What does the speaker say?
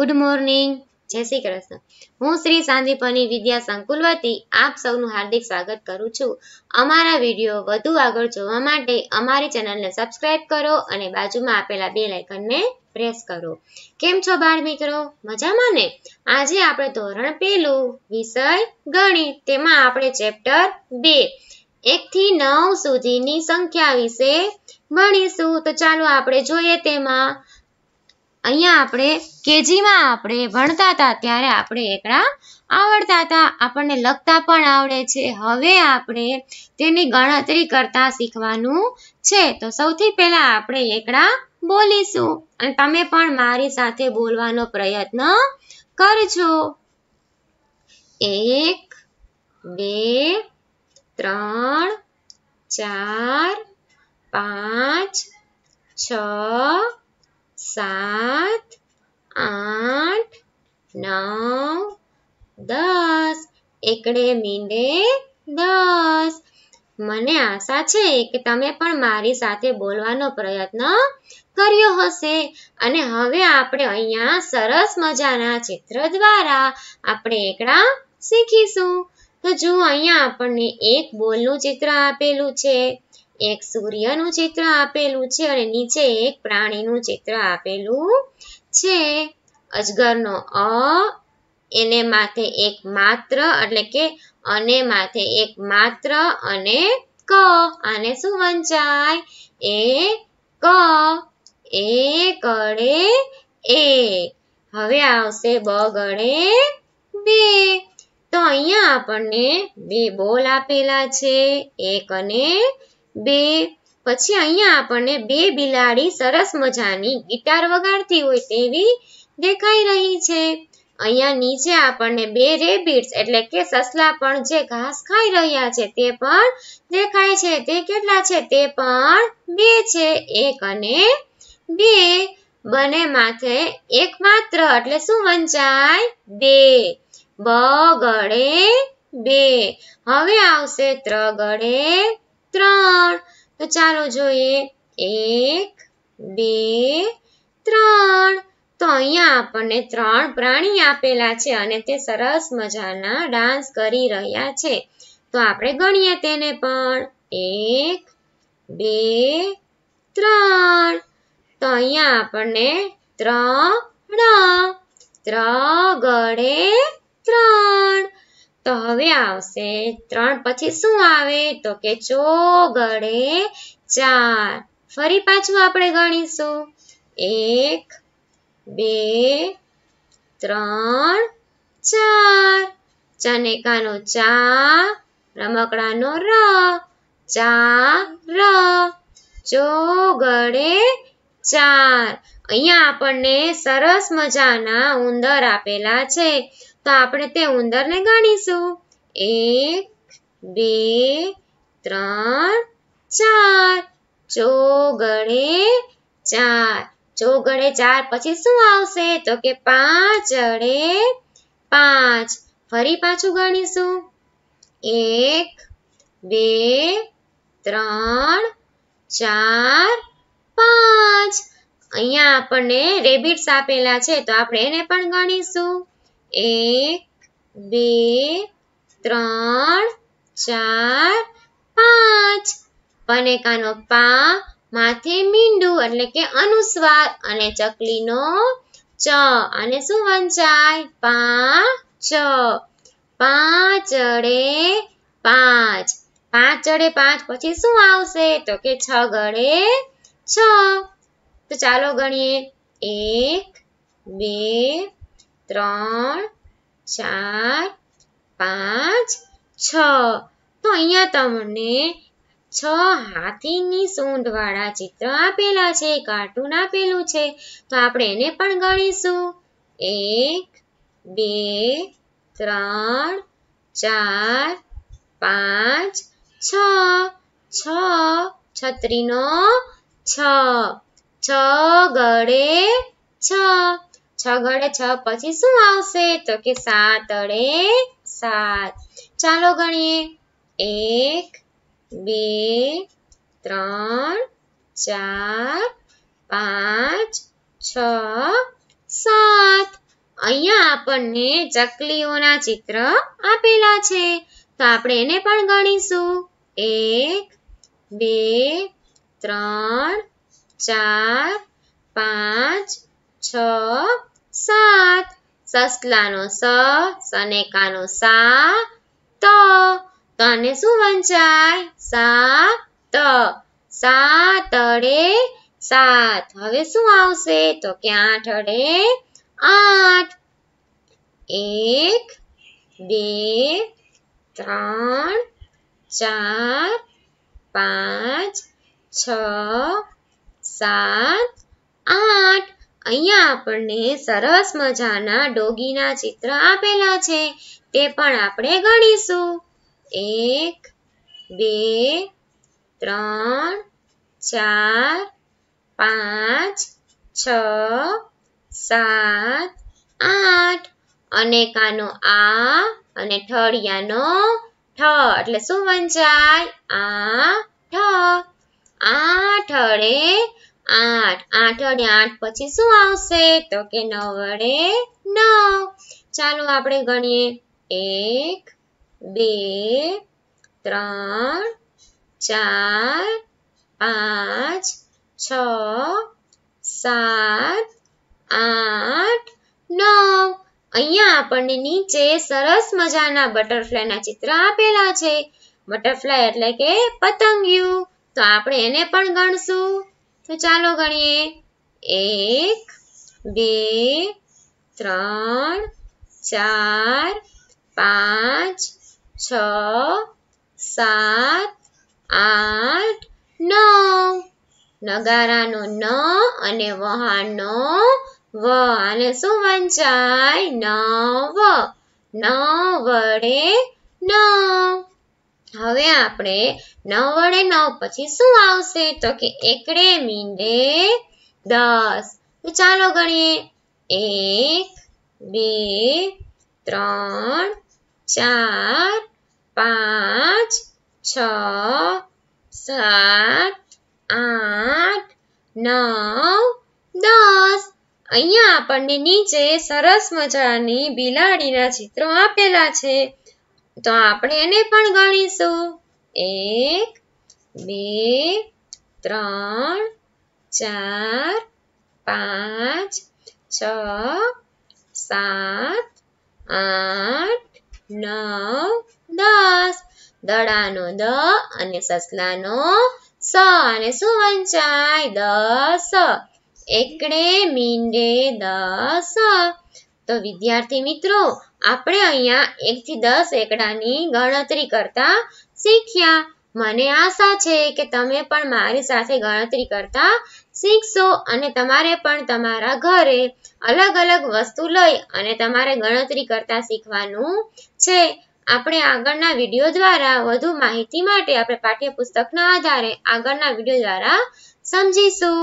good morning જય શ્રી કૃષ્ણ હું શ્રી સાંદીપની વિદ્યા સંકુલ વતી આપ સૌનું હાર્દિક સ્વાગત કરું છું અમારા વિડીયો વધુ આગળ જોવા માટે અમારી ચેનલને સબસ્ક્રાઇબ કરો અને બાજુમાં આપેલા બે લાઇકનને પ્રેસ કરો કેમ છો બાળ મિત્રો મજામાં ને આજે આપણે ધોરણ પેલું વિષય ગણિત તેમાં આપણે ચેપ્ટર બે એકથી નવ સુધીની સંખ્યા વિશે ભણીશું તો ચાલો આપણે જોઈએ તેમાં અહીંયા આપણે કેજીમાં આપણે ભણતા હતા ત્યારે આપણે એકડા આવડતા હતા આપણને લખતા પણ આવડે છે હવે આપણે તેની ગણતરી કરતા શીખવાનું છે તો સૌથી પહેલા આપણે એકડા બોલીશું અને તમે પણ મારી સાથે બોલવાનો પ્રયત્ન કરજો એક બે ત્રણ ચાર પાંચ છ સાત આઠ નવ દસ એકડે મીંડે દસ મને આશા છે કે તમે પણ મારી સાથે બોલવાનો પ્રયત્ન કર્યો હશે અને હવે આપણે અહીંયા સરસ મજાના ચિત્ર દ્વારા આપણે એકડા શીખીશું તો જો અહીંયા આપણને એક બોલનું ચિત્ર આપેલું છે એક સૂર્યનું ચિત્ર આપેલું છે અને નીચે એક પ્રાણીનું ચિત્ર આપેલું છે અજગરનો અ એને માથે એક માત્ર એટલે કે અને માથે એક માત્ર અને ક આને શું વંચાય એ ક એ કડે એ હવે આવશે બ ગળે બે તો અહીંયા આપણને બે બોલ આપેલા છે એક અને બે પછી અહીંયા આપણને બે બિલાડી સરસ મજાની ગિટાર વગાડતી હોય તેવી દેખાઈ રહી છે અહીંયા નીચે આપણને બે રેબિટ્સ એટલે કે સસલા પણ જે ઘાસ ખાઈ રહ્યા છે તે પણ દેખાય છે તે કેટલા છે તે પણ બે છે એક અને બે બને માથે એક માત્ર એટલે શું વંચાય બે બગડે બે હવે આવશે ત્રગળે ત્રણ તો ચાલો જોઈએ એક બે ત્રણ તો અહીંયા આપણને ત્રણ પ્રાણી આપેલા છે અને તે સરસ મજાના ડાન્સ કરી રહ્યા છે તો આપણે ગણીએ તેને પણ એક બે ત્રણ તો અહીંયા આપણને ત્રણ ત્રણ ગળે ત્રણ તો હવે આવશે ત્રણ પછી શું આવે તો કે ચો ચાર ફરી પાછું આપણે ગણીશું એક બે ત્રણ ચાર ચનેકાનો ચા રમકડાનો ર ચા ર ચો ગળે ચાર અહીંયા આપણને સરસ મજાના ઉંદર આપેલા છે તો આપણે તે ઉંદરને ગણીશું એક બે ત્રણ ચાર ચોગડે ચાર ચોગડે ચાર પછી શું આવશે તો કે પાંચ અડે પાંચ ફરી પાછું ગણીશું એક બે ત્રણ ચાર પાંચ અહીંયા આપણને રેબિટ્સ આપેલા છે તો આપણે એને પણ ગણીશું એક બે ત્રણ ચાર પાંચ પનેકાનો પા માથે મીંડું એટલે કે અનુસ્વાર અને ચકલીનો ચ અને શું વંચાય પાંચ પાંચ અડે પાંચ પાંચ અડે પાંચ પછી શું આવશે તો કે છ ગળે છ તો ચાલો ગણીએ એક બે ત્રણ ચાર પાંચ છ તો અહીંયા તમને છ હાથીની સૂંઢવાળા ચિત્ર આપેલા છે કાર્ટૂન આપેલું છે તો આપણે એને પણ ગણીશું એક બે ત્રણ ચાર પાંચ છ છ છત્રીનો છ છ ગળે છ છ ઘડે છ પછી શું આવશે તો કે સાત અડે સાત ચાલો ગણીએ એક બે ત્રણ ચાર પાંચ છ સાત અહીંયા આપણને ચકલીઓના ચિત્ર આપેલા છે તો આપણે એને પણ ગણીશું એક બે ત્રણ ચાર પાંચ છ સાત સસલાનો સ સનેકાનો સા ત તને શું વંચાય સા ત સાત અડે સાત હવે શું આવશે તો કે આઠ અડે આઠ એક બે ત્રણ ચાર પાંચ છ સાત આઠ અહીંયા આપણને સરસ મજાના ડોગીના ચિત્ર આપેલા છે તે પણ આપણે ગણીશું એક બે ત્રણ ચાર પાંચ છ સાત આઠ અને કાનો આ અને ઠળિયાનો ઠ એટલે શું વંચાય આ ઠ આ ઠળે આઠ આઠ અડે આઠ પછી શું આવશે તો કે નવ વડે નવ ચાલો આપણે ગણીએ એક બે ત્રણ ચાર પાંચ છ સાત આઠ નવ અહીંયા આપણને નીચે સરસ મજાના બટરફ્લાયના ચિત્ર આપેલા છે બટરફ્લાય એટલે કે પતંગિયું તો આપણે એને પણ ગણશું તો ચાલો ગણીએ એક બે ત્રણ ચાર પાંચ છ સાત આઠ નવ નગારાનો ન અને વહાનો વ અને શું વંચાય નવ નવ વડે નવ હવે આપણે નવ વડે નવ પછી શું આવશે તો કે એકડે મીંડે દસ ચાલો ગણીએ એક બે ત્રણ ચાર પાંચ છ સાત આઠ નવ દસ અહીંયા આપણને નીચે સરસ મજાની બિલાડીના ચિત્રો આપેલા છે તો આપણે એને પણ ગણીશું એક બે ત્રણ ચાર પાંચ છ સાત આઠ નવ દસ દડાનો દ અને સસલાનો સ અને શું વંચાય દસ એકડે મીંડે દસ તો વિદ્યાર્થી મિત્રો આપણે અહીંયા એકથી દસ એકડાની ગણતરી કરતા શીખ્યા મને આશા છે કે તમે પણ મારી સાથે ગણતરી કરતા શીખશો અને તમારે પણ તમારા ઘરે અલગ અલગ વસ્તુ લઈ અને તમારે ગણતરી કરતા શીખવાનું છે આપણે આગળના વિડીયો દ્વારા વધુ માહિતી માટે આપણે પાઠ્યપુસ્તકના આધારે આગળના વિડીયો દ્વારા સમજીશું